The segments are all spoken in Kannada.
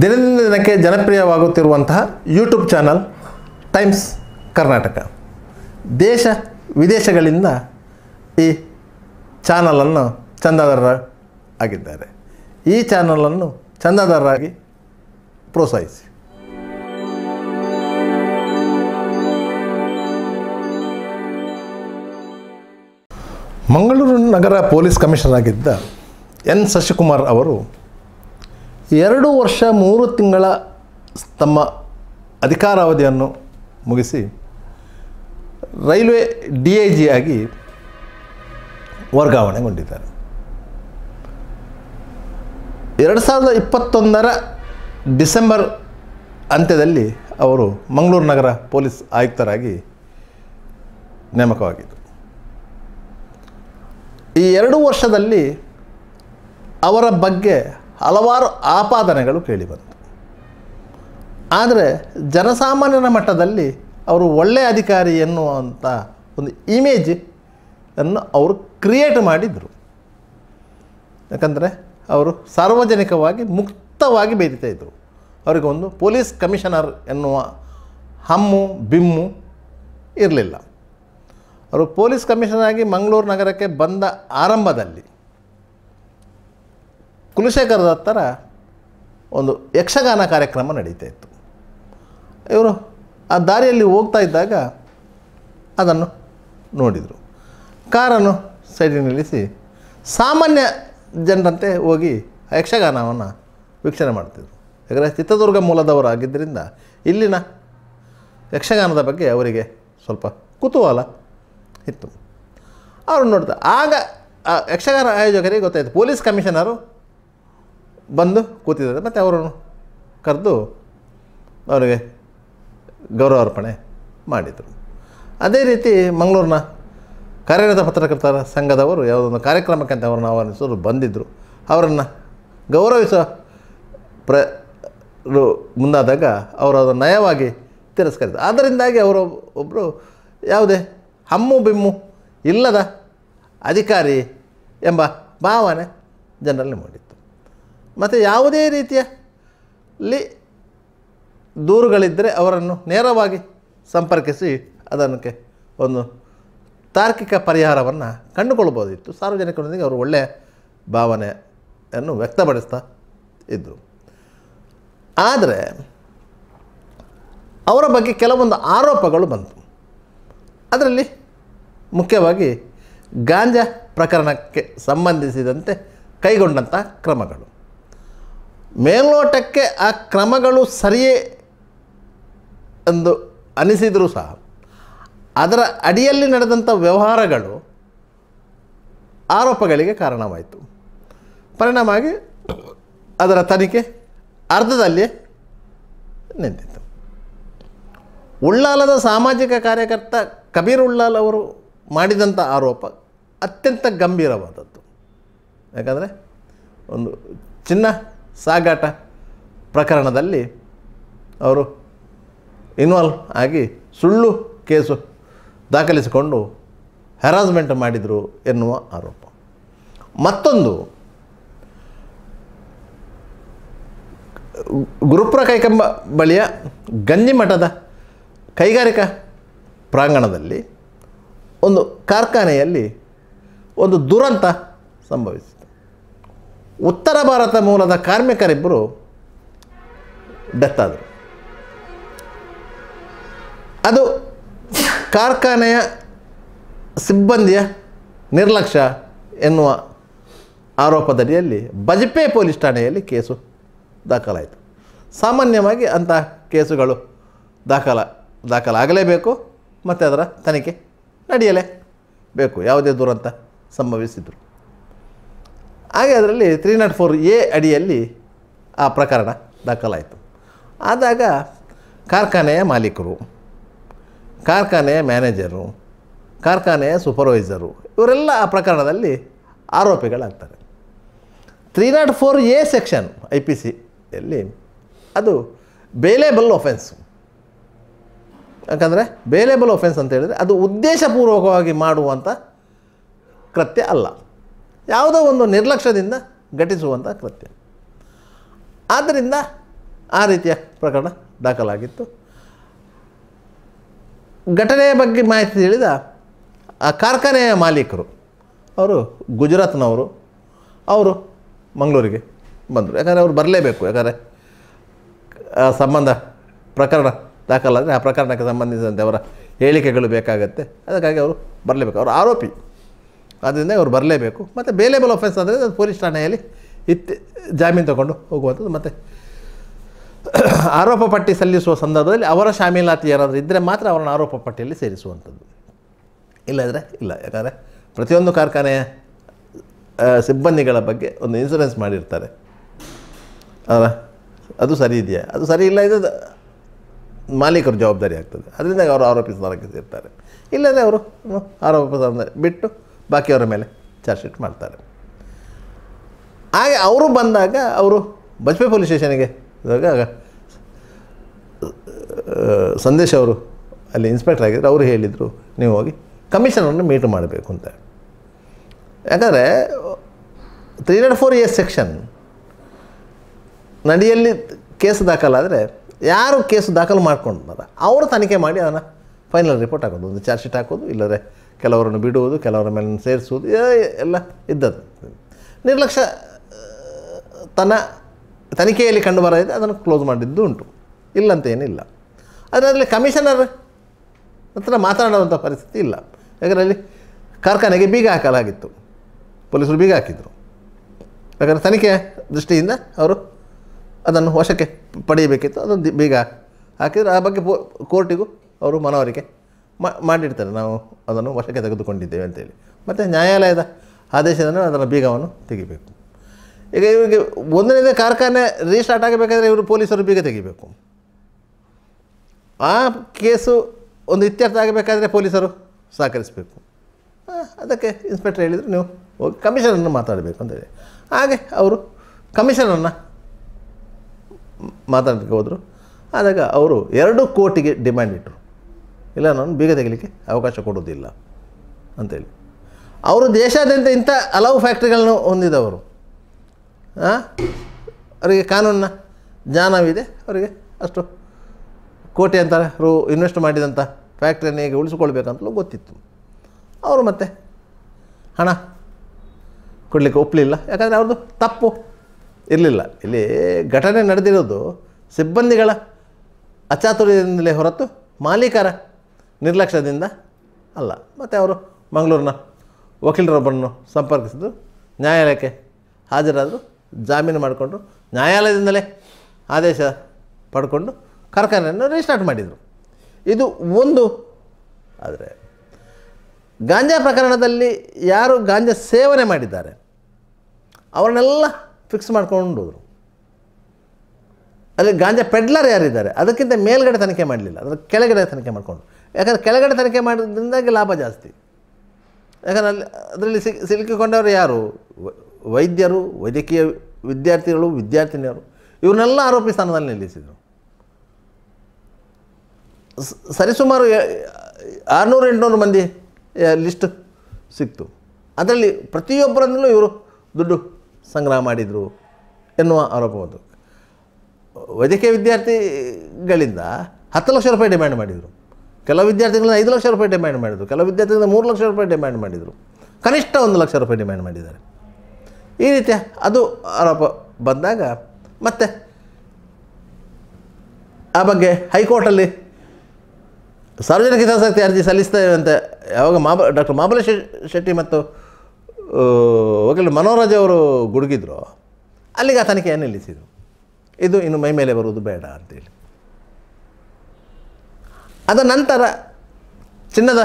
ದಿನದಿಂದ ದಿನಕ್ಕೆ ಜನಪ್ರಿಯವಾಗುತ್ತಿರುವಂತಹ ಯೂಟ್ಯೂಬ್ ಚಾನಲ್ ಟೈಮ್ಸ್ ಕರ್ನಾಟಕ ದೇಶ ವಿದೇಶಗಳಿಂದ ಈ ಚಾನಲನ್ನು ಚಂದಾದಾರರ ಆಗಿದ್ದಾರೆ ಈ ಚಾನಲನ್ನು ಚಂದಾದಾರರಾಗಿ ಪ್ರೋತ್ಸಾಹಿಸಿ ಮಂಗಳೂರು ನಗರ ಪೊಲೀಸ್ ಕಮಿಷನರ್ ಆಗಿದ್ದ ಎನ್ ಶಶಿಕುಮಾರ್ ಅವರು ಎರಡು ವರ್ಷ ಮೂರು ತಿಂಗಳ ತಮ್ಮ ಅಧಿಕಾರಾವಧಿಯನ್ನು ಮುಗಿಸಿ ರೈಲ್ವೆ ಡಿ ಐ ಜಿ ಆಗಿ ವರ್ಗಾವಣೆಗೊಂಡಿದ್ದಾರೆ ಎರಡು ಸಾವಿರದ ಇಪ್ಪತ್ತೊಂದರ ಡಿಸೆಂಬರ್ ಅಂತ್ಯದಲ್ಲಿ ಅವರು ಮಂಗಳೂರು ನಗರ ಪೊಲೀಸ್ ಆಯುಕ್ತರಾಗಿ ನೇಮಕವಾಗಿದ್ದರು ಈ ಎರಡು ವರ್ಷದಲ್ಲಿ ಅವರ ಬಗ್ಗೆ ಹಲವಾರು ಆಪಾದನೆಗಳು ಕೇಳಿಬಂತು ಆದರೆ ಜನಸಾಮಾನ್ಯರ ಮಟ್ಟದಲ್ಲಿ ಅವರು ಒಳ್ಳೆಯ ಅಧಿಕಾರಿ ಎನ್ನುವಂಥ ಒಂದು ಇಮೇಜ್ ಅನ್ನು ಅವರು ಕ್ರಿಯೇಟ್ ಮಾಡಿದರು ಯಾಕಂದರೆ ಅವರು ಸಾರ್ವಜನಿಕವಾಗಿ ಮುಕ್ತವಾಗಿ ಬೇದಿತಾ ಇದ್ದರು ಒಂದು ಪೊಲೀಸ್ ಕಮಿಷನರ್ ಎನ್ನುವ ಹಮ್ಮು ಬಿಮ್ಮು ಇರಲಿಲ್ಲ ಅವರು ಪೊಲೀಸ್ ಕಮಿಷನರ್ ಆಗಿ ಮಂಗಳೂರು ನಗರಕ್ಕೆ ಬಂದ ಆರಂಭದಲ್ಲಿ ಕುಲಶೇಖರ ದತ್ತರ ಒಂದು ಯಕ್ಷಗಾನ ಕಾರ್ಯಕ್ರಮ ನಡೀತಾ ಇತ್ತು ಇವರು ಆ ದಾರಿಯಲ್ಲಿ ಹೋಗ್ತಾ ಇದ್ದಾಗ ಅದನ್ನು ನೋಡಿದರು ಕಾರನ್ನು ಸೈಡಿಗೆ ನಿಲ್ಲಿಸಿ ಸಾಮಾನ್ಯ ಜನರಂತೆ ಹೋಗಿ ಆ ಯಕ್ಷಗಾನವನ್ನು ವೀಕ್ಷಣೆ ಮಾಡ್ತಿದ್ರು ಯಾಕಂದರೆ ಚಿತ್ರದುರ್ಗ ಆಗಿದ್ದರಿಂದ ಇಲ್ಲಿನ ಯಕ್ಷಗಾನದ ಬಗ್ಗೆ ಅವರಿಗೆ ಸ್ವಲ್ಪ ಕುತೂಹಲ ಇತ್ತು ಅವರು ನೋಡ್ತಾ ಆಗ ಯಕ್ಷಗಾನ ಆಯೋಜಕರಿಗೆ ಗೊತ್ತಾಯಿತು ಪೊಲೀಸ್ ಕಮಿಷನರು ಬಂದು ಕೂತಿದ್ದಾರೆ ಮತ್ತು ಅವರನ್ನು ಕರೆದು ಅವರಿಗೆ ಗೌರವಾರ್ಪಣೆ ಮಾಡಿದರು ಅದೇ ರೀತಿ ಮಂಗಳೂರಿನ ಕಾರ್ಯರತ ಪತ್ರಕರ್ತರ ಸಂಘದವರು ಯಾವುದೊಂದು ಕಾರ್ಯಕ್ರಮಕ್ಕೆ ಅಂತ ಅವರನ್ನು ಆಹ್ವಾನಿಸೋರು ಬಂದಿದ್ದರು ಅವರನ್ನು ಗೌರವಿಸೋ ಪ್ರ ಮುಂದಾದಾಗ ಅವರು ಅದನ್ನು ನಯವಾಗಿ ತಿರಸ್ಕರಿಸಿದ ಆದ್ದರಿಂದಾಗಿ ಅವರು ಒಬ್ಬರು ಯಾವುದೇ ಹಮ್ಮು ಬಿಮ್ಮು ಇಲ್ಲದ ಅಧಿಕಾರಿ ಎಂಬ ಭಾವನೆ ಜನರಲ್ಲಿ ಮೂಡಿತ್ತು ಮತ್ತು ಯಾವುದೇ ರೀತಿಯಲ್ಲಿ ದೂರುಗಳಿದ್ದರೆ ಅವರನ್ನು ನೇರವಾಗಿ ಸಂಪರ್ಕಿಸಿ ಅದಕ್ಕೆ ಒಂದು ತಾರ್ಕಿಕ ಪರಿಹಾರವನ್ನು ಕಂಡುಕೊಳ್ಬೋದಿತ್ತು ಸಾರ್ವಜನಿಕರೊಂದಿಗೆ ಅವರು ಒಳ್ಳೆಯ ಭಾವನೆಯನ್ನು ವ್ಯಕ್ತಪಡಿಸ್ತಾ ಇದ್ದರು ಆದರೆ ಅವರ ಬಗ್ಗೆ ಕೆಲವೊಂದು ಆರೋಪಗಳು ಬಂತು ಅದರಲ್ಲಿ ಮುಖ್ಯವಾಗಿ ಗಾಂಜಾ ಪ್ರಕರಣಕ್ಕೆ ಸಂಬಂಧಿಸಿದಂತೆ ಕೈಗೊಂಡಂಥ ಕ್ರಮಗಳು ಮೇಲ್ನೋಟಕ್ಕೆ ಆ ಕ್ರಮಗಳು ಸರಿಯೇ ಎಂದು ಅನಿಸಿದರೂ ಸಹ ಅದರ ಅಡಿಯಲ್ಲಿ ನಡೆದಂಥ ವ್ಯವಹಾರಗಳು ಆರೋಪಗಳಿಗೆ ಕಾರಣವಾಯಿತು ಪರಿಣಾಮವಾಗಿ ಅದರ ತನಿಖೆ ಅರ್ಧದಲ್ಲಿಯೇ ನಿಂತಿತ್ತು ಉಳ್ಳಾಲದ ಸಾಮಾಜಿಕ ಕಾರ್ಯಕರ್ತ ಕಬೀರ್ ಉಳ್ಳಾಲ್ ಅವರು ಮಾಡಿದಂಥ ಆರೋಪ ಅತ್ಯಂತ ಗಂಭೀರವಾದದ್ದು ಯಾಕಂದರೆ ಒಂದು ಚಿನ್ನ ಸಾಗಾಟ ಪ್ರಕರಣದಲ್ಲಿ ಅವರು ಇನ್ವಾಲ್ವ್ ಆಗಿ ಸುಳ್ಳು ಕೇಸು ದಾಖಲಿಸಿಕೊಂಡು ಹೆರಾಸ್ಮೆಂಟ್ ಮಾಡಿದರು ಎನ್ನುವ ಆರೋಪ ಮತ್ತೊಂದು ಗುರುಪುರ ಕೈಕಂಬ ಬಳಿಯ ಗಂಜಿಮಠದ ಕೈಗಾರಿಕಾ ಪ್ರಾಂಗಣದಲ್ಲಿ ಒಂದು ಕಾರ್ಖಾನೆಯಲ್ಲಿ ಒಂದು ದುರಂತ ಸಂಭವಿಸಿ ಉತ್ತರ ಭಾರತ ಮೂಲದ ಕಾರ್ಮಿಕರಿಬ್ಬರು ಆದರು ಅದು ಕಾರ್ಖಾನೆಯ ಸಿಬ್ಬಂದಿಯ ನಿರ್ಲಕ್ಷ್ಯ ಎನ್ನುವ ಆರೋಪದಡಿಯಲ್ಲಿ ಬಜಪೆ ಪೊಲೀಸ್ ಠಾಣೆಯಲ್ಲಿ ಕೇಸು ದಾಖಲಾಯಿತು ಸಾಮಾನ್ಯವಾಗಿ ಅಂತಹ ಕೇಸುಗಳು ದಾಖಲ ದಾಖಲಾಗಲೇಬೇಕು ಮತ್ತು ಅದರ ತನಿಖೆ ನಡೆಯಲೇ ಬೇಕು ಯಾವುದೇ ದುರಂತ ಸಂಭವಿಸಿದರು ಹಾಗೆ ಅದರಲ್ಲಿ ತ್ರೀ ನಾಟ್ ಫೋರ್ ಎ ಅಡಿಯಲ್ಲಿ ಆ ಪ್ರಕರಣ ದಾಖಲಾಯಿತು ಆದಾಗ ಕಾರ್ಖಾನೆಯ ಮಾಲೀಕರು ಕಾರ್ಖಾನೆಯ ಮ್ಯಾನೇಜರು ಕಾರ್ಖಾನೆಯ ಸೂಪರ್ವೈಸರು ಇವರೆಲ್ಲ ಆ ಪ್ರಕರಣದಲ್ಲಿ ಆರೋಪಿಗಳಾಗ್ತಾರೆ three not four A section I P ಸಿಯಲ್ಲಿ ಅದು ಬೇಲೇಬಲ್ ಒಫೆನ್ಸು ಯಾಕಂದರೆ ಬೇಲೇಬಲ್ ಒಫೆನ್ಸ್ ಅಂತ ಹೇಳಿದರೆ ಅದು ಉದ್ದೇಶಪೂರ್ವಕವಾಗಿ ಮಾಡುವಂಥ ಕೃತ್ಯ ಅಲ್ಲ ಯಾವುದೋ ಒಂದು ನಿರ್ಲಕ್ಷ್ಯದಿಂದ ಘಟಿಸುವಂಥ ಕೃತ್ಯ ಆದ್ದರಿಂದ ಆ ರೀತಿಯ ಪ್ರಕರಣ ದಾಖಲಾಗಿತ್ತು ಘಟನೆಯ ಬಗ್ಗೆ ಮಾಹಿತಿ ತಿಳಿದ ಆ ಕಾರ್ಖಾನೆಯ ಮಾಲೀಕರು ಅವರು ಗುಜರಾತ್ನವರು ಅವರು ಮಂಗಳೂರಿಗೆ ಬಂದರು ಯಾಕಂದರೆ ಅವರು ಬರಲೇಬೇಕು ಯಾಕಂದರೆ ಸಂಬಂಧ ಪ್ರಕರಣ ದಾಖಲಾದರೆ ಆ ಪ್ರಕರಣಕ್ಕೆ ಸಂಬಂಧಿಸಿದಂತೆ ಅವರ ಹೇಳಿಕೆಗಳು ಬೇಕಾಗತ್ತೆ ಅದಕ್ಕಾಗಿ ಅವರು ಬರಲೇಬೇಕು ಅವರು ಆರೋಪಿ ಆದ್ದರಿಂದ ಅವರು ಬರಲೇಬೇಕು ಮತ್ತು ಬೇಲೇಬಲ್ ಅಫೆನ್ಸ್ ಅಂದರೆ ಅದು ಪೊಲೀಸ್ ಠಾಣೆಯಲ್ಲಿ ಇತ್ತೆ ಜಾಮೀನು ತಗೊಂಡು ಹೋಗುವಂಥದ್ದು ಮತ್ತು ಆರೋಪ ಪಟ್ಟಿ ಸಲ್ಲಿಸುವ ಸಂದರ್ಭದಲ್ಲಿ ಅವರ ಶಾಮೀಲಾತಿ ಯಾರಾದರೂ ಇದ್ದರೆ ಮಾತ್ರ ಅವರನ್ನು ಆರೋಪ ಪಟ್ಟಿಯಲ್ಲಿ ಸೇರಿಸುವಂಥದ್ದು ಇಲ್ಲದ್ರೆ ಇಲ್ಲ ಯಾಕಂದರೆ ಪ್ರತಿಯೊಂದು ಕಾರ್ಖಾನೆಯ ಸಿಬ್ಬಂದಿಗಳ ಬಗ್ಗೆ ಒಂದು ಇನ್ಸೂರೆನ್ಸ್ ಮಾಡಿರ್ತಾರೆ ಅಲ್ಲ ಅದು ಸರಿ ಇದೆಯಾ ಅದು ಸರಿ ಇಲ್ಲ ಇದು ಮಾಲೀಕರು ಜವಾಬ್ದಾರಿ ಆಗ್ತದೆ ಅದರಿಂದ ಅವರು ಆರೋಪಿಸಿದ ಸೇರ್ತಾರೆ ಇಲ್ಲದ್ರೆ ಅವರು ಆರೋಪ ಬಿಟ್ಟು ಬಾಕಿಯವರ ಮೇಲೆ ಚಾರ್ಜ್ ಶೀಟ್ ಮಾಡ್ತಾರೆ ಹಾಗೆ ಅವರು ಬಂದಾಗ ಅವರು ಬಜ್ಪೆ ಪೊಲೀಸ್ ಸ್ಟೇಷನ್ಗೆ ಇವಾಗ ಸಂದೇಶ್ ಅವರು ಅಲ್ಲಿ ಇನ್ಸ್ಪೆಕ್ಟರ್ ಆಗಿದ್ದರು ಅವರು ಹೇಳಿದರು ನೀವು ಹೋಗಿ ಕಮಿಷನರನ್ನು ಮೀಟ್ ಮಾಡಬೇಕು ಅಂತ ಯಾಕಂದರೆ three not four A section ನಡಿಯಲ್ಲಿ ಕೇಸ್ ದಾಖಲಾದರೆ ಯಾರು ಕೇಸು ದಾಖಲು ಮಾಡ್ಕೊಂಡಿದ್ದಾರೆ ಅವರು ತನಿಖೆ ಮಾಡಿ ಅದನ್ನು ಫೈನಲ್ ರಿಪೋರ್ಟ್ ಹಾಕೋದು ಒಂದು ಚಾರ್ಜ್ ಶೀಟ್ ಹಾಕೋದು ಇಲ್ಲದೆ ಕೆಲವರನ್ನು ಬಿಡುವುದು ಕೆಲವರ ಮೇಲೆ ಸೇರಿಸುವುದು ಎಲ್ಲ ಇದ್ದದ್ದು ನಿರ್ಲಕ್ಷ್ಯ ತನ್ನ ತನಿಖೆಯಲ್ಲಿ ಕಂಡು ಬರೋದಿದೆ ಅದನ್ನು ಕ್ಲೋಸ್ ಮಾಡಿದ್ದು ಉಂಟು ಇಲ್ಲಂತೇನಿಲ್ಲ ಅದರಲ್ಲಿ ಕಮಿಷನರ್ ಹತ್ರ ಮಾತನಾಡುವಂಥ ಪರಿಸ್ಥಿತಿ ಇಲ್ಲ ಯಾಕಂದರೆ ಅಲ್ಲಿ ಕಾರ್ಖಾನೆಗೆ ಬೀಗ ಹಾಕಲಾಗಿತ್ತು ಪೊಲೀಸರು ಬೀಗ ಹಾಕಿದರು ಯಾಕಂದರೆ ತನಿಖೆಯ ದೃಷ್ಟಿಯಿಂದ ಅವರು ಅದನ್ನು ವಶಕ್ಕೆ ಪಡೆಯಬೇಕಿತ್ತು ಅದನ್ನು ಬೀಗ ಹಾಕಿದರೆ ಆ ಬಗ್ಗೆ ಕೋರ್ಟಿಗೂ ಅವರು ಮನವರಿಕೆ ಮಾಡಿರ್ತಾರೆ ನಾವು ಅದನ್ನು ವಶಕ್ಕೆ ತೆಗೆದುಕೊಂಡಿದ್ದೇವೆ ಅಂತೇಳಿ ಮತ್ತು ನ್ಯಾಯಾಲಯದ ಆದೇಶದನ್ನು ಅದರ ಬೀಗವನ್ನು ತೆಗಿಬೇಕು ಈಗ ಇವರಿಗೆ ಒಂದನೇದೇ ಕಾರ್ಖಾನೆ ರಿಸ್ಟಾರ್ಟ್ ಆಗಬೇಕಾದ್ರೆ ಇವರು ಪೊಲೀಸರು ಬೀಗ ತೆಗಿಬೇಕು ಆ ಕೇಸು ಒಂದು ಇತ್ಯರ್ಥ ಆಗಬೇಕಾದ್ರೆ ಪೊಲೀಸರು ಸಹಕರಿಸಬೇಕು ಅದಕ್ಕೆ ಇನ್ಸ್ಪೆಕ್ಟರ್ ಹೇಳಿದರು ನೀವು ಹೋಗಿ ಕಮಿಷನನ್ನು ಮಾತಾಡಬೇಕು ಅಂತೇಳಿ ಹಾಗೆ ಅವರು ಕಮಿಷನನ್ನು ಮಾತಾಡೋದಕ್ಕೆ ಹೋದರು ಆದಾಗ ಅವರು ಎರಡು ಕೋಟಿಗೆ ಡಿಮ್ಯಾಂಡ್ ಇಟ್ಟರು ಇಲ್ಲ ನಾನು ಬೀಗ ತೆಗಿಲಿಕ್ಕೆ ಅವಕಾಶ ಕೊಡೋದಿಲ್ಲ ಅಂತೇಳಿ ಅವರು ದೇಶಾದ್ಯಂತ ಇಂಥ ಹಲವು ಫ್ಯಾಕ್ಟ್ರಿಗಳನ್ನು ಹೊಂದಿದವರು ಅವರಿಗೆ ಕಾನೂನಿನ ಜ್ಞಾನವಿದೆ ಅವರಿಗೆ ಅಷ್ಟು ಕೋಟಿ ರು ಇನ್ವೆಸ್ಟ್ ಮಾಡಿದಂಥ ಫ್ಯಾಕ್ಟ್ರಿಯನ್ನು ಹೇಗೆ ಉಳಿಸ್ಕೊಳ್ಬೇಕಂತಲೂ ಗೊತ್ತಿತ್ತು ಅವರು ಮತ್ತೆ ಹಣ ಕೊಡಲಿಕ್ಕೆ ಒಪ್ಪಲಿಲ್ಲ ಯಾಕಂದರೆ ಅವ್ರದ್ದು ತಪ್ಪು ಇರಲಿಲ್ಲ ಇಲ್ಲಿ ಘಟನೆ ನಡೆದಿರೋದು ಸಿಬ್ಬಂದಿಗಳ ಅಚಾತುರ್ಯದಿಂದಲೇ ಹೊರತು ಮಾಲೀಕರ ನಿರ್ಲಕ್ಷ್ಯದಿಂದ ಅಲ್ಲ ಮತ್ತು ಅವರು ಮಂಗಳೂರಿನ ವಕೀಲರೊಬ್ಬರನ್ನು ಸಂಪರ್ಕಿಸಿದ್ರು ನ್ಯಾಯಾಲಯಕ್ಕೆ ಹಾಜರಾದರು ಜಾಮೀನು ಮಾಡಿಕೊಂಡು ನ್ಯಾಯಾಲಯದಿಂದಲೇ ಆದೇಶ ಪಡ್ಕೊಂಡು ಕಾರ್ಖಾನೆಯನ್ನು ರಿಸ್ಟಾರ್ಟ್ ಮಾಡಿದರು ಇದು ಒಂದು ಆದರೆ ಗಾಂಜಾ ಪ್ರಕರಣದಲ್ಲಿ ಯಾರು ಗಾಂಜಾ ಸೇವನೆ ಮಾಡಿದ್ದಾರೆ ಅವರನ್ನೆಲ್ಲ ಫಿಕ್ಸ್ ಮಾಡ್ಕೊಂಡು ಅಲ್ಲಿ ಗಾಂಜಾ ಪೆಡ್ಲರ್ ಯಾರಿದ್ದಾರೆ ಅದಕ್ಕಿಂತ ಮೇಲ್ಗಡೆ ತನಿಖೆ ಮಾಡಲಿಲ್ಲ ಅದರ ಕೆಳಗಡೆ ತನಿಖೆ ಮಾಡಿಕೊಂಡು ಯಾಕಂದರೆ ಕೆಳಗಡೆ ತನಿಖೆ ಮಾಡೋದ್ರಿಂದಾಗಿ ಲಾಭ ಜಾಸ್ತಿ ಯಾಕಂದರೆ ಅಲ್ಲಿ ಅದರಲ್ಲಿ ಸಿಕ್ ಸಿಲುಕಿಕೊಂಡವರು ಯಾರು ವೈದ್ಯರು ವೈದ್ಯಕೀಯ ವಿದ್ಯಾರ್ಥಿಗಳು ವಿದ್ಯಾರ್ಥಿನಿಯರು ಇವ್ರನ್ನೆಲ್ಲ ಆರೋಪಿ ಸ್ಥಾನದಲ್ಲಿ ನಿಲ್ಲಿಸಿದರು ಸರಿಸುಮಾರು ಆರುನೂರು ಎಂಟುನೂರು ಮಂದಿ ಲಿಸ್ಟ್ ಸಿಕ್ತು ಅದರಲ್ಲಿ ಪ್ರತಿಯೊಬ್ಬರಲ್ಲೂ ಇವರು ದುಡ್ಡು ಸಂಗ್ರಹ ಮಾಡಿದರು ಎನ್ನುವ ಆರೋಪವಂತು ವೈದ್ಯಕೀಯ ವಿದ್ಯಾರ್ಥಿಗಳಿಂದ ಹತ್ತು ಲಕ್ಷ ರೂಪಾಯಿ ಡಿಮ್ಯಾಂಡ್ ಮಾಡಿದರು ಕೆಲವು ವಿದ್ಯಾರ್ಥಿಗಳನ್ನ ಐದು ಲಕ್ಷ ರೂಪಾಯಿ ಡಿಮ್ಯಾಂಡ್ ಮಾಡಿದರು ಕೆಲವು ವಿದ್ಯಾರ್ಥಿಗಳನ್ನ ಮೂರು ಲಕ್ಷ ರೂಪಾಯಿ ಡಿಮ್ಯಾಂಡ್ ಮಾಡಿದರು ಕನಿಷ್ಠ ಒಂದು ಲಕ್ಷ ರೂಪಾಯಿ ಡಿಮ್ಯಾಂಡ್ ಮಾಡಿದ್ದಾರೆ ಈ ರೀತಿಯ ಅದು ಆರೋಪ ಬಂದಾಗ ಮತ್ತೆ ಆ ಬಗ್ಗೆ ಹೈಕೋರ್ಟಲ್ಲಿ ಸಾರ್ವಜನಿಕ ಹಿತಾಸಕ್ತಿ ಅರ್ಜಿ ಸಲ್ಲಿಸ್ತೇವೆ ಅಂತ ಯಾವಾಗ ಮಾಬ ಡಾಕ್ಟರ್ ಮಾಬಲೇಶ್ವರ ಶೆಟ್ಟಿ ಮತ್ತು ವಕೀಲ ಮನೋರಾಜ್ ಅವರು ಗುಡುಗಿದ್ರು ಅಲ್ಲಿಗೆ ಆ ತನಿಖೆಯನ್ನು ನಿಲ್ಲಿಸಿದರು ಇದು ಇನ್ನು ಮೈ ಮೇಲೆ ಬರುವುದು ಬೇಡ ಅಂತೇಳಿ ಅದ ನಂತರ ಚಿನ್ನದ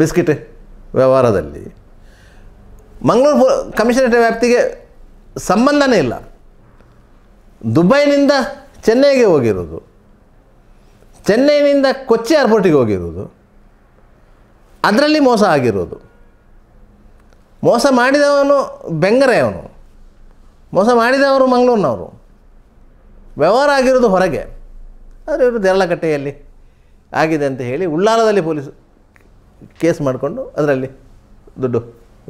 ಬಿಸ್ಕಿಟ್ ವ್ಯವಹಾರದಲ್ಲಿ ಮಂಗಳೂರು ಕಮಿಷನರೇಟ್ ವ್ಯಾಪ್ತಿಗೆ ಸಂಬಂಧನೇ ಇಲ್ಲ ದುಬೈನಿಂದ ಚೆನ್ನೈಗೆ ಹೋಗಿರೋದು ಚೆನ್ನೈನಿಂದ ಕೊಚ್ಚಿ ಏರ್ಪೋರ್ಟಿಗೆ ಹೋಗಿರೋದು ಅದರಲ್ಲಿ ಮೋಸ ಆಗಿರೋದು ಮೋಸ ಮಾಡಿದವನು ಅವನು ಮೋಸ ಮಾಡಿದವರು ಮಂಗಳೂರಿನವರು ವ್ಯವಹಾರ ಆಗಿರೋದು ಹೊರಗೆ ಆದರೆ ಇವರು ದೇರಳಕಟ್ಟೆಯಲ್ಲಿ ಆಗಿದೆ ಅಂತ ಹೇಳಿ ಉಳ್ಳಾಲದಲ್ಲಿ ಪೊಲೀಸ್ ಕೇಸ್ ಮಾಡಿಕೊಂಡು ಅದರಲ್ಲಿ ದುಡ್ಡು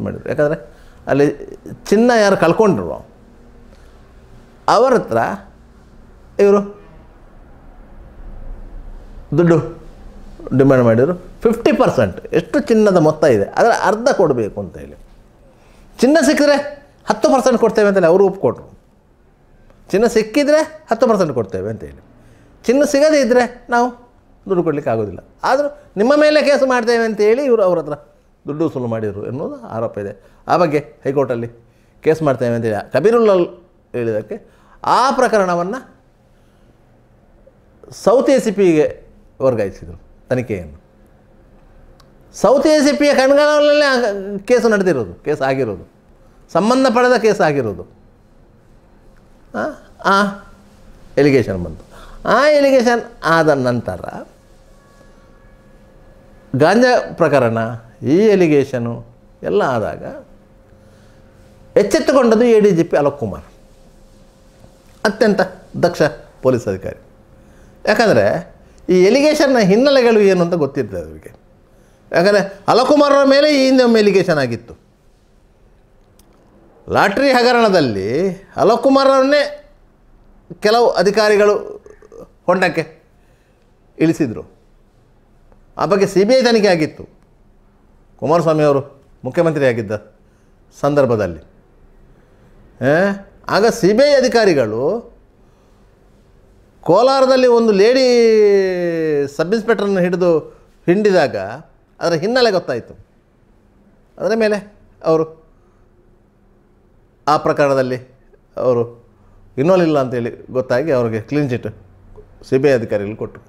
ಮಾಡಿದರು ಯಾಕಂದರೆ ಅಲ್ಲಿ ಚಿನ್ನ ಯಾರು ಕಳ್ಕೊಂಡ್ರು ಅವರ ಹತ್ರ ಇವರು ದುಡ್ಡು ಡಿಮ್ಯಾಂಡ್ ಮಾಡಿದರು ಫಿಫ್ಟಿ ಪರ್ಸೆಂಟ್ ಎಷ್ಟು ಚಿನ್ನದ ಮೊತ್ತ ಇದೆ ಅದರ ಅರ್ಧ ಕೊಡಬೇಕು ಅಂತ ಹೇಳಿ ಚಿನ್ನ ಸಿಕ್ಕಿದ್ರೆ ಹತ್ತು ಪರ್ಸೆಂಟ್ ಕೊಡ್ತೇವೆ ಅಂತೇಳಿ ಅವರು ಒಪ್ಕೊಟ್ರು ಚಿನ್ನ ಸಿಕ್ಕಿದರೆ ಹತ್ತು ಪರ್ಸೆಂಟ್ ಕೊಡ್ತೇವೆ ಅಂತ ಹೇಳಿ ಚಿನ್ನ ಸಿಗದೇ ಇದ್ದರೆ ನಾವು ದುಡ್ಡು ಕೊಡಲಿಕ್ಕೆ ಆಗೋದಿಲ್ಲ ಆದರೂ ನಿಮ್ಮ ಮೇಲೆ ಕೇಸು ಮಾಡ್ತೇವೆ ಅಂತೇಳಿ ಇವರು ಅವ್ರ ಹತ್ರ ದುಡ್ಡು ಸುಲು ಮಾಡಿದರು ಎನ್ನುವುದು ಆರೋಪ ಇದೆ ಆ ಬಗ್ಗೆ ಹೈಕೋರ್ಟಲ್ಲಿ ಕೇಸ್ ಮಾಡ್ತೇವೆ ಅಂತೇಳಿ ಕಬೀರುಲ್ಲಲ್ ಹೇಳಿದಕ್ಕೆ ಆ ಪ್ರಕರಣವನ್ನು ಸೌತ್ ಎ ಸಿ ಪಿಗೆ ವರ್ಗಾಯಿಸಿದರು ತನಿಖೆಯನ್ನು ಸೌತ್ ಎ ಸಿ ಪಿಯ ಕಣ್ಗಳಲ್ಲೇ ಕೇಸು ನಡೆದಿರೋದು ಕೇಸ್ ಆಗಿರೋದು ಪಡೆದ ಕೇಸ್ ಆಗಿರೋದು ಆ ಎಲಿಗೇಷನ್ ಬಂತು ಆ ಎಲಿಗೇಷನ್ ಆದ ನಂತರ ಗಾಂಜಾ ಪ್ರಕರಣ ಈ ಎಲಿಗೇಷನು ಎಲ್ಲ ಆದಾಗ ಎಚ್ಚೆತ್ತುಕೊಂಡದ್ದು A D G P Alok Kumar ಅತ್ಯಂತ ದಕ್ಷ ಪೊಲೀಸ್ ಅಧಿಕಾರಿ ಯಾಕಂದರೆ ಈ ಎಲಿಗೇಷನ್ನ ಹಿನ್ನೆಲೆಗಳು ಏನು ಅಂತ ಗೊತ್ತಿರ್ತದೆ ಅವರಿಗೆ ಯಾಕಂದರೆ ಅಲೋಕ್ ಅವರ ಮೇಲೆ ಈ ಹಿಂದೆ ಒಮ್ಮೆ ಎಲಿಗೇಷನ್ ಆಗಿತ್ತು ಲಾಟ್ರಿ ಹಗರಣದಲ್ಲಿ ಅಲೋಕ್ ಅವರನ್ನೇ ಕೆಲವು ಅಧಿಕಾರಿಗಳು ಹೊಂಡಕ್ಕೆ ಇಳಿಸಿದರು ಆ ಬಗ್ಗೆ ಸಿ ಬಿ ಐ ತನಿಖೆ ಆಗಿತ್ತು ಕುಮಾರಸ್ವಾಮಿ ಅವರು ಮುಖ್ಯಮಂತ್ರಿ ಆಗಿದ್ದ ಸಂದರ್ಭದಲ್ಲಿ ಆಗ ಸಿ ಬಿ ಐ ಅಧಿಕಾರಿಗಳು ಕೋಲಾರದಲ್ಲಿ ಒಂದು ಲೇಡಿ ಸಬ್ಇನ್ಸ್ಪೆಕ್ಟ್ರನ್ನು ಹಿಡಿದು ಹಿಂಡಿದಾಗ ಅದರ ಹಿನ್ನೆಲೆ ಗೊತ್ತಾಯಿತು ಅದರ ಮೇಲೆ ಅವರು ಆ ಪ್ರಕರಣದಲ್ಲಿ ಅವರು ಇನ್ನೊಲಿಲ್ಲ ಅಂತೇಳಿ ಗೊತ್ತಾಗಿ ಅವರಿಗೆ clean chit C B I ಅಧಿಕಾರಿಗಳು ಕೊಟ್ಟರು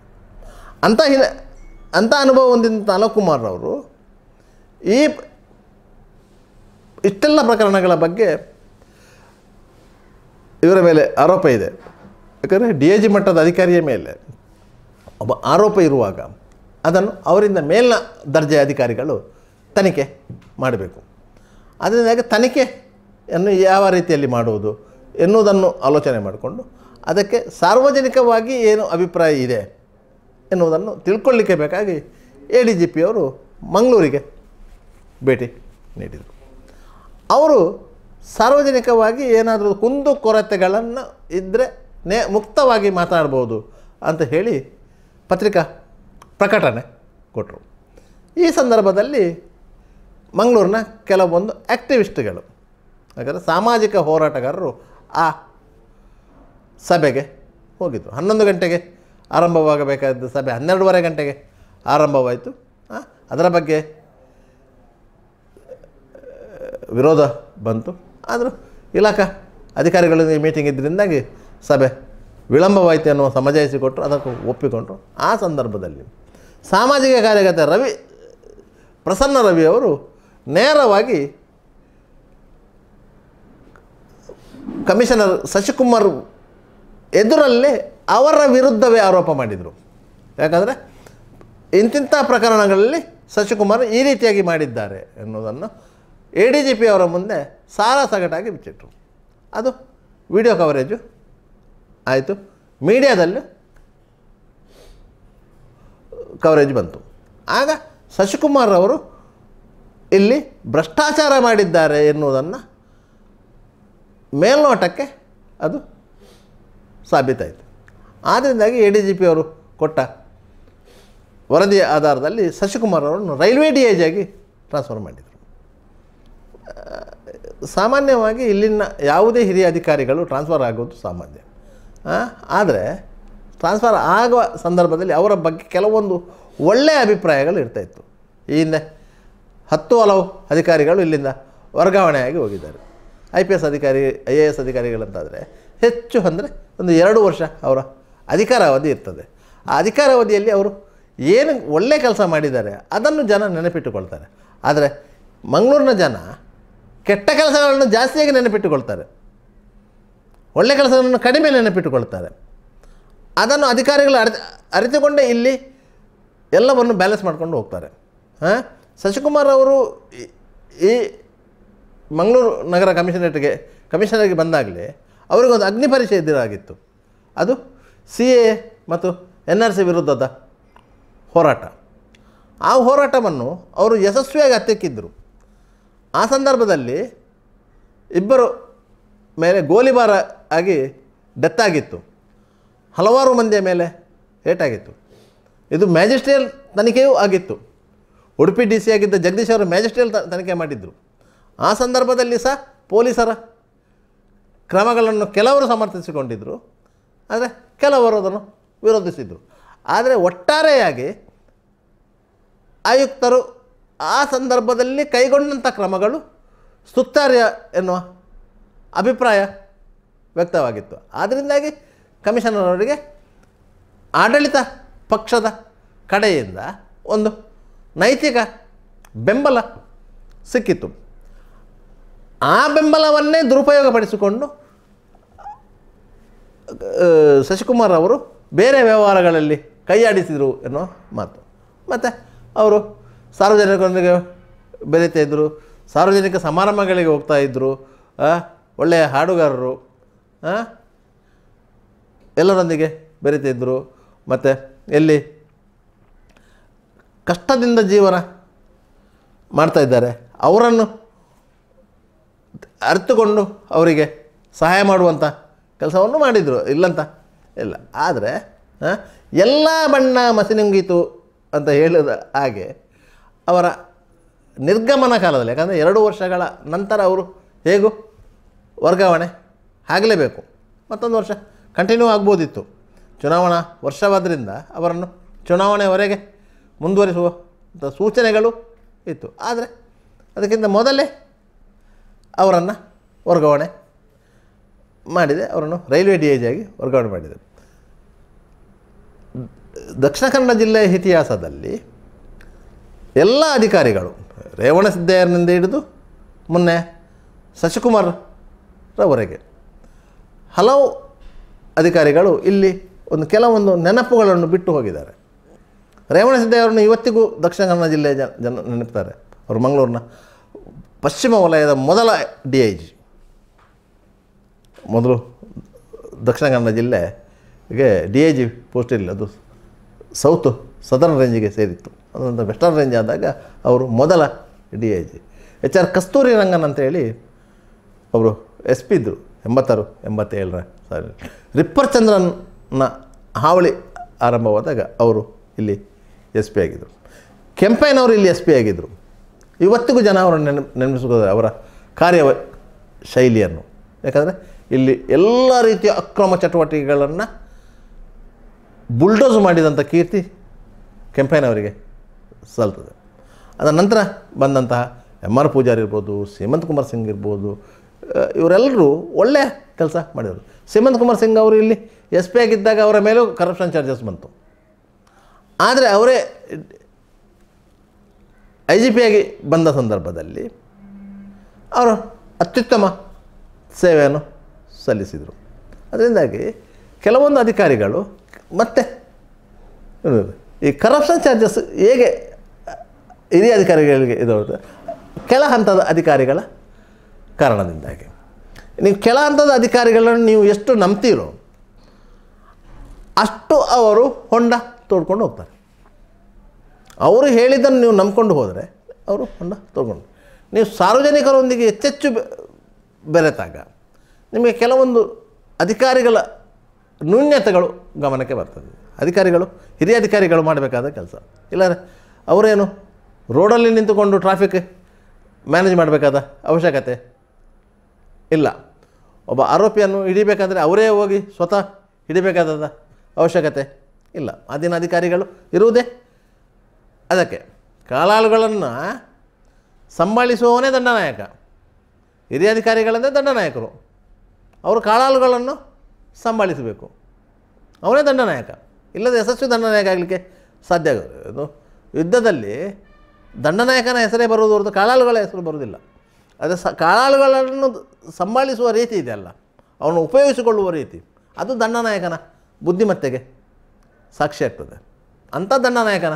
ಅಂಥ ಹಿ ಅಂಥ ಅನುಭವ ಹೊಂದಿದ್ದ ತಾಲೂಕು ಅವರು ಈ ಇಷ್ಟೆಲ್ಲ ಪ್ರಕರಣಗಳ ಬಗ್ಗೆ ಇವರ ಮೇಲೆ ಆರೋಪ ಇದೆ ಯಾಕಂದರೆ ಡಿ ಎ ಜಿ ಮಟ್ಟದ ಅಧಿಕಾರಿಯ ಮೇಲೆ ಒಬ್ಬ ಆರೋಪ ಇರುವಾಗ ಅದನ್ನು ಅವರಿಂದ ಮೇಲಿನ ದರ್ಜೆಯ ಅಧಿಕಾರಿಗಳು ತನಿಖೆ ಮಾಡಬೇಕು ಅದರಿಂದಾಗಿ ತನಿಖೆಯನ್ನು ಯಾವ ರೀತಿಯಲ್ಲಿ ಮಾಡುವುದು ಎನ್ನುವುದನ್ನು ಆಲೋಚನೆ ಮಾಡಿಕೊಂಡು ಅದಕ್ಕೆ ಸಾರ್ವಜನಿಕವಾಗಿ ಏನು ಅಭಿಪ್ರಾಯ ಇದೆ ಎನ್ನುವುದನ್ನು ತಿಳ್ಕೊಳ್ಳಿಕ್ಕೆ ಬೇಕಾಗಿ ಎ ಡಿ ಜಿ ಪಿಯವರು ಮಂಗಳೂರಿಗೆ ಭೇಟಿ ನೀಡಿದರು ಅವರು ಸಾರ್ವಜನಿಕವಾಗಿ ಏನಾದರೂ ಕುಂದು ಕೊರತೆಗಳನ್ನು ಇದ್ದರೆ ನೇ ಮುಕ್ತವಾಗಿ ಮಾತಾಡ್ಬೋದು ಅಂತ ಹೇಳಿ ಪತ್ರಿಕಾ ಪ್ರಕಟಣೆ ಕೊಟ್ಟರು ಈ ಸಂದರ್ಭದಲ್ಲಿ ಮಂಗಳೂರಿನ ಕೆಲವೊಂದು ಆ್ಯಕ್ಟಿವಿಸ್ಟ್ಗಳು ಯಾಕಂದರೆ ಸಾಮಾಜಿಕ ಹೋರಾಟಗಾರರು ಆ ಸಭೆಗೆ ಹೋಗಿದ್ದರು ಹನ್ನೊಂದು ಗಂಟೆಗೆ ಆರಂಭವಾಗಬೇಕಾದ ಸಭೆ ಹನ್ನೆರಡೂವರೆ ಗಂಟೆಗೆ ಆರಂಭವಾಯಿತು ಅದರ ಬಗ್ಗೆ ವಿರೋಧ ಬಂತು ಆದರೂ ಇಲಾಖಾ ಈ ಮೀಟಿಂಗ್ ಇದ್ದರಿಂದಾಗಿ ಸಭೆ ವಿಳಂಬವಾಯಿತು ಅನ್ನುವ ಸಮಜಾಯಿಸಿಕೊಟ್ಟರು ಅದಕ್ಕೂ ಒಪ್ಪಿಕೊಂಡರು ಆ ಸಂದರ್ಭದಲ್ಲಿ ಸಾಮಾಜಿಕ ಕಾರ್ಯಕರ್ತ ರವಿ ಪ್ರಸನ್ನ ರವಿಯವರು ನೇರವಾಗಿ ಕಮಿಷನರ್ ಶಶಿಕುಮಾರ್ ಎದುರಲ್ಲೇ ಅವರ ವಿರುದ್ಧವೇ ಆರೋಪ ಮಾಡಿದರು ಯಾಕಂದರೆ ಇಂತಿಂಥ ಪ್ರಕರಣಗಳಲ್ಲಿ ಶಶಿಕುಮಾರ್ ಈ ರೀತಿಯಾಗಿ ಮಾಡಿದ್ದಾರೆ ಎನ್ನುವುದನ್ನು ಎ ಡಿ ಜಿ ಪಿ ಅವರ ಮುಂದೆ ಸಾಲ ಸಗಟಾಗಿ ಬಿಚ್ಚಿಟ್ರು ಅದು ವಿಡಿಯೋ ಕವರೇಜು ಆಯಿತು ಮೀಡಿಯಾದಲ್ಲೂ ಕವರೇಜ್ ಬಂತು ಆಗ ಶಶಿಕುಮಾರ್ ಅವರು ಇಲ್ಲಿ ಭ್ರಷ್ಟಾಚಾರ ಮಾಡಿದ್ದಾರೆ ಎನ್ನುವುದನ್ನು ಮೇಲ್ನೋಟಕ್ಕೆ ಅದು ಸಾಬೀತಾಯಿತು ಆದ್ದರಿಂದಾಗಿ ಎ ಡಿ ಜಿ ಪಿ ಅವರು ಕೊಟ್ಟ ವರದಿಯ ಆಧಾರದಲ್ಲಿ ಶಶಿಕುಮಾರ್ ಅವರನ್ನು ರೈಲ್ವೆ ಡಿ ಐ ಜಿಯಾಗಿ ಟ್ರಾನ್ಸ್ಫರ್ ಮಾಡಿದರು ಸಾಮಾನ್ಯವಾಗಿ ಇಲ್ಲಿನ ಯಾವುದೇ ಹಿರಿಯ ಅಧಿಕಾರಿಗಳು ಟ್ರಾನ್ಸ್ಫರ್ ಆಗೋದು ಸಾಮಾನ್ಯ ಆದರೆ ಟ್ರಾನ್ಸ್ಫರ್ ಆಗುವ ಸಂದರ್ಭದಲ್ಲಿ ಅವರ ಬಗ್ಗೆ ಕೆಲವೊಂದು ಒಳ್ಳೆಯ ಅಭಿಪ್ರಾಯಗಳು ಇರ್ತಾಯಿತ್ತು ಈ ಹಿಂದೆ ಹತ್ತು ಹಲವು ಅಧಿಕಾರಿಗಳು ಇಲ್ಲಿಂದ ವರ್ಗಾವಣೆಯಾಗಿ ಹೋಗಿದ್ದಾರೆ ಐ ಪಿ ಎಸ್ ಅಧಿಕಾರಿ ಐ ಎ ಎಸ್ ಅಧಿಕಾರಿಗಳಂತಾದರೆ ಹೆಚ್ಚು ಅಂದರೆ ಒಂದು ಎರಡು ವರ್ಷ ಅವರ ಅಧಿಕಾರಾವಧಿ ಇರ್ತದೆ ಆ ಅಧಿಕಾರಾವಧಿಯಲ್ಲಿ ಅವರು ಏನು ಒಳ್ಳೆ ಕೆಲಸ ಮಾಡಿದ್ದಾರೆ ಅದನ್ನು ಜನ ನೆನಪಿಟ್ಟುಕೊಳ್ತಾರೆ ಆದರೆ ಮಂಗಳೂರಿನ ಜನ ಕೆಟ್ಟ ಕೆಲಸಗಳನ್ನು ಜಾಸ್ತಿಯಾಗಿ ನೆನಪಿಟ್ಟುಕೊಳ್ತಾರೆ ಒಳ್ಳೆ ಕೆಲಸಗಳನ್ನು ಕಡಿಮೆ ನೆನಪಿಟ್ಟುಕೊಳ್ತಾರೆ ಅದನ್ನು ಅಧಿಕಾರಿಗಳು ಅರಿತು ಅರಿತುಕೊಂಡೇ ಇಲ್ಲಿ ಎಲ್ಲವನ್ನು ಬ್ಯಾಲೆನ್ಸ್ ಮಾಡ್ಕೊಂಡು ಹೋಗ್ತಾರೆ ಹಾಂ ಶಶಿಕುಮಾರ್ ಅವರು ಈ ಮಂಗಳೂರು ನಗರ ಕಮಿಷನರೇಟ್ಗೆ ಕಮಿಷನರಿಗೆ ಬಂದಾಗಲೇ ಅವರಿಗೊಂದು ಅಗ್ನಿ ಪರೀಕ್ಷೆ ಎದುರಾಗಿತ್ತು ಅದು ಸಿ ಎ ಮತ್ತು ಎನ್ ಆರ್ ಸಿ ವಿರುದ್ಧದ ಹೋರಾಟ ಆ ಹೋರಾಟವನ್ನು ಅವರು ಯಶಸ್ವಿಯಾಗಿ ಹತ್ತಿಕ್ಕಿದ್ದರು ಆ ಸಂದರ್ಭದಲ್ಲಿ ಇಬ್ಬರು ಮೇಲೆ ಗೋಲಿಬಾರ ಆಗಿ ಡೆತ್ ಆಗಿತ್ತು ಹಲವಾರು ಮಂದಿಯ ಮೇಲೆ ಏಟಾಗಿತ್ತು ಇದು ಮ್ಯಾಜಿಸ್ಟ್ರಿಯಲ್ ತನಿಖೆಯೂ ಆಗಿತ್ತು ಉಡುಪಿ ಡಿ ಸಿ ಆಗಿದ್ದ ಜಗದೀಶ್ ಅವರು ಮ್ಯಾಜಿಸ್ಟ್ರಿಯಲ್ ತನಿಖೆ ಮಾಡಿದ್ದರು ಆ ಸಂದರ್ಭದಲ್ಲಿ ಸಹ ಪೊಲೀಸರ ಕ್ರಮಗಳನ್ನು ಕೆಲವರು ಸಮರ್ಥಿಸಿಕೊಂಡಿದ್ದರು ಆದರೆ ಕೆಲವರು ಅದನ್ನು ವಿರೋಧಿಸಿದರು ಆದರೆ ಒಟ್ಟಾರೆಯಾಗಿ ಆಯುಕ್ತರು ಆ ಸಂದರ್ಭದಲ್ಲಿ ಕೈಗೊಂಡಂಥ ಕ್ರಮಗಳು ಸುತ್ತಾರ್ಯ ಎನ್ನುವ ಅಭಿಪ್ರಾಯ ವ್ಯಕ್ತವಾಗಿತ್ತು ಆದ್ದರಿಂದಾಗಿ ಕಮಿಷನರ್ ಅವರಿಗೆ ಆಡಳಿತ ಪಕ್ಷದ ಕಡೆಯಿಂದ ಒಂದು ನೈತಿಕ ಬೆಂಬಲ ಸಿಕ್ಕಿತು ಆ ಬೆಂಬಲವನ್ನೇ ದುರುಪಯೋಗಪಡಿಸಿಕೊಂಡು ಶಶಿಕುಮಾರ್ ಅವರು ಬೇರೆ ವ್ಯವಹಾರಗಳಲ್ಲಿ ಕೈಯಾಡಿಸಿದರು ಎನ್ನುವ ಮಾತು ಮತ್ತು ಅವರು ಸಾರ್ವಜನಿಕರೊಂದಿಗೆ ಬೆರೀತಾ ಇದ್ದರು ಸಾರ್ವಜನಿಕ ಸಮಾರಂಭಗಳಿಗೆ ಹೋಗ್ತಾ ಇದ್ದರು ಒಳ್ಳೆಯ ಹಾಡುಗಾರರು ಎಲ್ಲರೊಂದಿಗೆ ಇದ್ದರು ಮತ್ತು ಎಲ್ಲಿ ಕಷ್ಟದಿಂದ ಜೀವನ ಮಾಡ್ತಾಯಿದ್ದಾರೆ ಅವರನ್ನು ಅರಿತುಕೊಂಡು ಅವರಿಗೆ ಸಹಾಯ ಮಾಡುವಂಥ ಕೆಲಸವನ್ನು ಮಾಡಿದರು ಇಲ್ಲಂತ ಇಲ್ಲ ಆದರೆ ಎಲ್ಲ ಬಣ್ಣ ನಿಂಗೀತು ಅಂತ ಹೇಳಿದ ಹಾಗೆ ಅವರ ನಿರ್ಗಮನ ಕಾಲದಲ್ಲಿ ಯಾಕಂದರೆ ಎರಡು ವರ್ಷಗಳ ನಂತರ ಅವರು ಹೇಗೂ ವರ್ಗಾವಣೆ ಆಗಲೇಬೇಕು ಮತ್ತೊಂದು ವರ್ಷ ಕಂಟಿನ್ಯೂ ಆಗ್ಬೋದಿತ್ತು ಚುನಾವಣಾ ವರ್ಷವಾದ್ದರಿಂದ ಅವರನ್ನು ಚುನಾವಣೆವರೆಗೆ ಮುಂದುವರಿಸುವ ಸೂಚನೆಗಳು ಇತ್ತು ಆದರೆ ಅದಕ್ಕಿಂತ ಮೊದಲೇ ಅವರನ್ನು ವರ್ಗಾವಣೆ ಮಾಡಿದೆ ಅವರನ್ನು ರೈಲ್ವೆ ಡಿ ಐ ಜಿ ಆಗಿ ವರ್ಗಾವಣೆ ಮಾಡಿದೆ ದಕ್ಷಿಣ ಕನ್ನಡ ಜಿಲ್ಲೆಯ ಇತಿಹಾಸದಲ್ಲಿ ಎಲ್ಲ ಅಧಿಕಾರಿಗಳು ರೇವಣ ಸಿದ್ದಯ್ಯನಿಂದ ಹಿಡಿದು ಮೊನ್ನೆ ಶಶಿಕುಮಾರ್ರವರೆಗೆ ಹಲವು ಅಧಿಕಾರಿಗಳು ಇಲ್ಲಿ ಒಂದು ಕೆಲವೊಂದು ನೆನಪುಗಳನ್ನು ಬಿಟ್ಟು ಹೋಗಿದ್ದಾರೆ ರೇವಣ ಸಿದ್ದಯ್ಯವರನ್ನು ಇವತ್ತಿಗೂ ದಕ್ಷಿಣ ಕನ್ನಡ ಜಿಲ್ಲೆಯ ಜನ ಜನ ಅವರು ಮಂಗಳೂರಿನ ಪಶ್ಚಿಮ ವಲಯದ ಮೊದಲ ಡಿ ಐ ಜಿ ಮೊದಲು ದಕ್ಷಿಣ ಕನ್ನಡ ಜಿಲ್ಲೆಗೆ ಡಿ ಎ ಜಿ ಪೋಸ್ಟ್ ಇರಲಿಲ್ಲ ಅದು ಸೌತ್ ಸದರ್ನ್ ರೇಂಜಿಗೆ ಸೇರಿತ್ತು ಅದರಿಂದ ವೆಸ್ಟರ್ನ್ ರೇಂಜ್ ಆದಾಗ ಅವರು ಮೊದಲ D I G H R Kasturi Rangan ಅಂತೇಳಿ ಅವರು ಎಸ್ ಪಿ ಇದ್ದರು ಎಂಬತ್ತಾರು ಎಂಬತ್ತೇಳರ ಸಾರಿ ರಿಪ್ಪರ್ ಚಂದ್ರನ ಹಾವಳಿ ಆರಂಭವಾದಾಗ ಅವರು ಇಲ್ಲಿ ಎಸ್ ಪಿ ಆಗಿದ್ದರು ಕೆಂಪೇನವರು ಇಲ್ಲಿ ಎಸ್ ಪಿ ಆಗಿದ್ದರು ಇವತ್ತಿಗೂ ಜನ ಅವರನ್ನು ನೆನಪಿಸ್ಕೋದ್ರೆ ಅವರ ಕಾರ್ಯ ಶೈಲಿಯನ್ನು ಯಾಕಂದರೆ ಇಲ್ಲಿ ಎಲ್ಲ ರೀತಿಯ ಅಕ್ರಮ ಚಟುವಟಿಕೆಗಳನ್ನು ಬುಲ್ಡೋಸ್ ಮಾಡಿದಂಥ ಕೀರ್ತಿ ಕೆಂಪೇನವರಿಗೆ ಸಲ್ತದೆ ಅದರ ನಂತರ ಬಂದಂತಹ ಎಮ್ ಆರ್ ಪೂಜಾರಿ ಇರ್ಬೋದು ಸೀಮಂತ್ ಕುಮಾರ್ ಸಿಂಗ್ ಇರ್ಬೋದು ಇವರೆಲ್ಲರೂ ಒಳ್ಳೆಯ ಕೆಲಸ ಮಾಡಿದರು ಸೀಮಂತ್ ಕುಮಾರ್ ಸಿಂಗ್ ಅವರು ಇಲ್ಲಿ ಎಸ್ ಪಿ ಆಗಿದ್ದಾಗ ಅವರ ಮೇಲೂ ಕರಪ್ಷನ್ ಚಾರ್ಜಸ್ ಬಂತು ಆದರೆ ಅವರೇ ಐ ಜಿ ಆಗಿ ಬಂದ ಸಂದರ್ಭದಲ್ಲಿ ಅವರು ಅತ್ಯುತ್ತಮ ಸೇವೆಯನ್ನು ಸಲ್ಲಿಸಿದರು ಅದರಿಂದಾಗಿ ಕೆಲವೊಂದು ಅಧಿಕಾರಿಗಳು ಮತ್ತೆ ಈ ಕರಪ್ಷನ್ ಚಾರ್ಜಸ್ ಹೇಗೆ ಹಿರಿಯ ಅಧಿಕಾರಿಗಳಿಗೆ ಇದು ಕೆಳ ಹಂತದ ಅಧಿಕಾರಿಗಳ ಕಾರಣದಿಂದಾಗಿ ನೀವು ಕೆಳ ಹಂತದ ಅಧಿಕಾರಿಗಳನ್ನು ನೀವು ಎಷ್ಟು ನಂಬ್ತೀರೋ ಅಷ್ಟು ಅವರು ಹೊಂಡ ತೋಡ್ಕೊಂಡು ಹೋಗ್ತಾರೆ ಅವರು ಹೇಳಿದ್ದನ್ನು ನೀವು ನಂಬ್ಕೊಂಡು ಹೋದರೆ ಅವರು ಹೊಂಡ ತೋಡ್ಕೊಂಡು ನೀವು ಸಾರ್ವಜನಿಕರೊಂದಿಗೆ ಹೆಚ್ಚೆಚ್ಚು ಬೆರೆತಾಗ ನಿಮಗೆ ಕೆಲವೊಂದು ಅಧಿಕಾರಿಗಳ ನ್ಯೂನ್ಯತೆಗಳು ಗಮನಕ್ಕೆ ಬರ್ತದೆ ಅಧಿಕಾರಿಗಳು ಹಿರಿಯ ಅಧಿಕಾರಿಗಳು ಮಾಡಬೇಕಾದ ಕೆಲಸ ಇಲ್ಲ ಅವರೇನು ರೋಡಲ್ಲಿ ನಿಂತುಕೊಂಡು ಟ್ರಾಫಿಕ್ ಮ್ಯಾನೇಜ್ ಮಾಡಬೇಕಾದ ಅವಶ್ಯಕತೆ ಇಲ್ಲ ಒಬ್ಬ ಆರೋಪಿಯನ್ನು ಹಿಡಿಬೇಕಾದರೆ ಅವರೇ ಹೋಗಿ ಸ್ವತಃ ಹಿಡಿಬೇಕಾದ ಅವಶ್ಯಕತೆ ಇಲ್ಲ ದಿನ ಅಧಿಕಾರಿಗಳು ಇರುವುದೇ ಅದಕ್ಕೆ ಕಾಲಾಳುಗಳನ್ನು ಸಂಭಾಳಿಸುವವನೇ ದಂಡನಾಯಕ ಹಿರಿಯ ಅಧಿಕಾರಿಗಳಂದರೆ ದಂಡನಾಯಕರು ಅವರು ಕಾಳಾಳುಗಳನ್ನು ಸಂಭಾಳಿಸಬೇಕು ಅವನೇ ದಂಡನಾಯಕ ಇಲ್ಲದ ಯಶಸ್ವಿ ದಂಡನಾಯಕ ಆಗಲಿಕ್ಕೆ ಸಾಧ್ಯ ಆಗುತ್ತೆ ಇದು ಯುದ್ಧದಲ್ಲಿ ದಂಡನಾಯಕನ ಹೆಸರೇ ಬರುವುದು ಹೊರತು ಕಾಳಾಳುಗಳ ಹೆಸರು ಬರುವುದಿಲ್ಲ ಅದೇ ಸ ಕಾಳಾಳುಗಳನ್ನು ಸಂಭಾಳಿಸುವ ರೀತಿ ಇದೆಯಲ್ಲ ಅವನು ಉಪಯೋಗಿಸಿಕೊಳ್ಳುವ ರೀತಿ ಅದು ದಂಡನಾಯಕನ ಬುದ್ಧಿಮತ್ತೆಗೆ ಸಾಕ್ಷಿ ಆಗ್ತದೆ ಅಂಥ ದಂಡನಾಯಕನ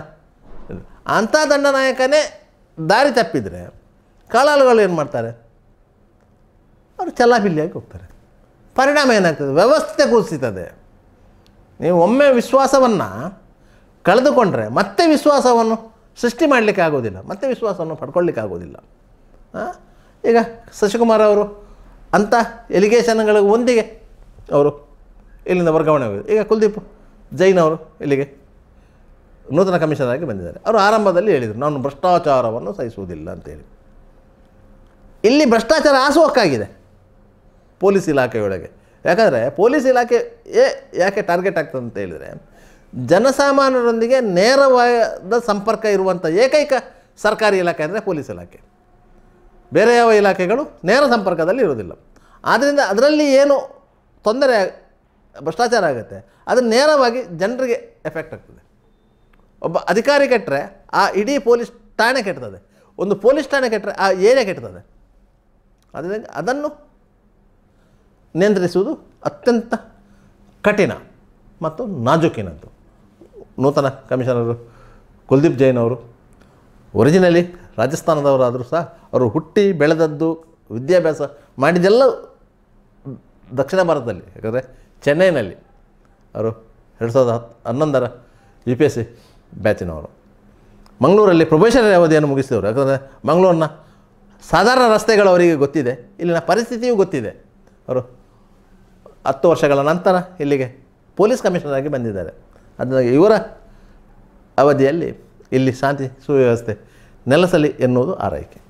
ಅಂಥ ದಂಡನಾಯಕನೇ ದಾರಿ ತಪ್ಪಿದರೆ ಕಾಳಾಳುಗಳು ಏನು ಮಾಡ್ತಾರೆ ಅವರು ಚಲಾಬಿಲ್ಲಿಯಾಗಿ ಹೋಗ್ತಾರೆ ಪರಿಣಾಮ ಏನಾಗ್ತದೆ ವ್ಯವಸ್ಥೆ ಕುಸಿತದೆ ನೀವು ಒಮ್ಮೆ ವಿಶ್ವಾಸವನ್ನು ಕಳೆದುಕೊಂಡ್ರೆ ಮತ್ತೆ ವಿಶ್ವಾಸವನ್ನು ಸೃಷ್ಟಿ ಮಾಡಲಿಕ್ಕೆ ಆಗೋದಿಲ್ಲ ಮತ್ತೆ ವಿಶ್ವಾಸವನ್ನು ಪಡ್ಕೊಳ್ಳಿಕ್ಕೆ ಆಗೋದಿಲ್ಲ ಈಗ ಶಶಿಕುಮಾರ್ ಅವರು ಅಂಥ ಎಲಿಗೇಷನ್ಗಳ ಒಂದಿಗೆ ಅವರು ಇಲ್ಲಿಂದ ವರ್ಗಾವಣೆ ಆಗಿದೆ ಈಗ ಕುಲ್ದೀಪ್ ಜೈನ್ ಅವರು ಇಲ್ಲಿಗೆ ನೂತನ ಕಮಿಷನರ್ ಆಗಿ ಬಂದಿದ್ದಾರೆ ಅವರು ಆರಂಭದಲ್ಲಿ ಹೇಳಿದರು ನಾನು ಭ್ರಷ್ಟಾಚಾರವನ್ನು ಸಹಿಸುವುದಿಲ್ಲ ಅಂತೇಳಿ ಇಲ್ಲಿ ಭ್ರಷ್ಟಾಚಾರ ಆಸುವಕ್ಕಾಗಿದೆ ಪೊಲೀಸ್ ಇಲಾಖೆಯೊಳಗೆ ಯಾಕಂದರೆ ಪೊಲೀಸ್ ಇಲಾಖೆ ಏ ಯಾಕೆ ಟಾರ್ಗೆಟ್ ಆಗ್ತದೆ ಅಂತ ಹೇಳಿದರೆ ಜನಸಾಮಾನ್ಯರೊಂದಿಗೆ ನೇರವಾದ ಸಂಪರ್ಕ ಇರುವಂಥ ಏಕೈಕ ಸರ್ಕಾರಿ ಇಲಾಖೆ ಅಂದರೆ ಪೊಲೀಸ್ ಇಲಾಖೆ ಬೇರೆ ಯಾವ ಇಲಾಖೆಗಳು ನೇರ ಸಂಪರ್ಕದಲ್ಲಿ ಇರೋದಿಲ್ಲ ಆದ್ದರಿಂದ ಅದರಲ್ಲಿ ಏನು ತೊಂದರೆ ಭ್ರಷ್ಟಾಚಾರ ಆಗುತ್ತೆ ಅದು ನೇರವಾಗಿ ಜನರಿಗೆ ಎಫೆಕ್ಟ್ ಆಗ್ತದೆ ಒಬ್ಬ ಅಧಿಕಾರಿ ಕೆಟ್ಟರೆ ಆ ಇಡೀ ಪೊಲೀಸ್ ಠಾಣೆ ಕೆಟ್ಟದೆ ಒಂದು ಪೊಲೀಸ್ ಠಾಣೆ ಕೆಟ್ಟರೆ ಆ ಏರಿಯಾ ಕೆಟ್ಟದೆ ಅದರಿಂದ ಅದನ್ನು ನಿಯಂತ್ರಿಸುವುದು ಅತ್ಯಂತ ಕಠಿಣ ಮತ್ತು ನಾಜೂಕಿನದ್ದು ನೂತನ ಕಮಿಷನರು ಕುಲ್ದೀಪ್ ಜೈನ್ ಅವರು ಒರಿಜಿನಲಿ ರಾಜಸ್ಥಾನದವರಾದರೂ ಸಹ ಅವರು ಹುಟ್ಟಿ ಬೆಳೆದದ್ದು ವಿದ್ಯಾಭ್ಯಾಸ ಮಾಡಿದ್ದೆಲ್ಲ ದಕ್ಷಿಣ ಭಾರತದಲ್ಲಿ ಯಾಕಂದರೆ ಚೆನ್ನೈನಲ್ಲಿ ಅವರು ಎರಡು ಸಾವಿರದ ಹತ್ತು ಹನ್ನೊಂದರ ಯು ಪಿ ಎಸ್ ಸಿ ಬ್ಯಾಚಿನವರು ಮಂಗಳೂರಲ್ಲಿ ಪ್ರೊಬೇಷನರಿ ಅವಧಿಯನ್ನು ಮುಗಿಸಿದವರು ಯಾಕಂದರೆ ಮಂಗಳೂರಿನ ಸಾಧಾರಣ ರಸ್ತೆಗಳು ಅವರಿಗೆ ಗೊತ್ತಿದೆ ಇಲ್ಲಿನ ಪರಿಸ್ಥಿತಿಯೂ ಗೊತ್ತಿದೆ ಅವರು ಹತ್ತು ವರ್ಷಗಳ ನಂತರ ಇಲ್ಲಿಗೆ ಪೊಲೀಸ್ ಕಮಿಷನರ್ ಆಗಿ ಬಂದಿದ್ದಾರೆ ಅದನ್ನ ಇವರ ಅವಧಿಯಲ್ಲಿ ಇಲ್ಲಿ ಶಾಂತಿ ಸುವ್ಯವಸ್ಥೆ ನೆಲೆಸಲಿ ಎನ್ನುವುದು ಆರೈಕೆ